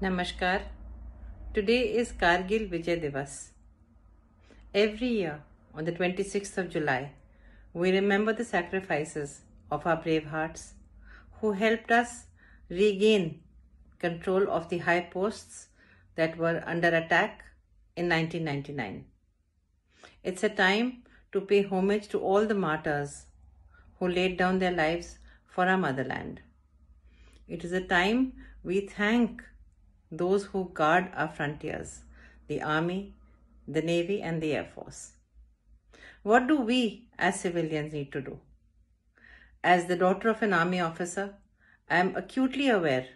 Namaskar. Today is Kargil Vijay Divas. Every year on the 26th of July, we remember the sacrifices of our brave hearts who helped us regain control of the high posts that were under attack in 1999. It's a time to pay homage to all the martyrs who laid down their lives for our motherland. It is a time we thank those who guard our frontiers, the Army, the Navy and the Air Force. What do we as civilians need to do? As the daughter of an army officer, I am acutely aware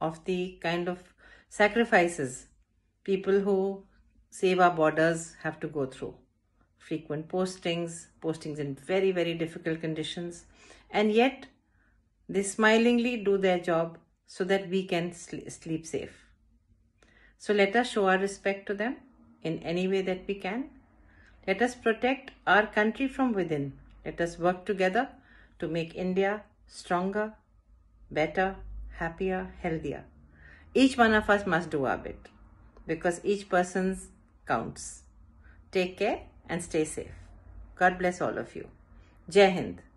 of the kind of sacrifices people who save our borders have to go through. Frequent postings, postings in very, very difficult conditions, and yet they smilingly do their job so that we can sleep safe. So let us show our respect to them in any way that we can. Let us protect our country from within. Let us work together to make India stronger, better, happier, healthier. Each one of us must do our bit because each person's counts. Take care and stay safe. God bless all of you. Jai Hind.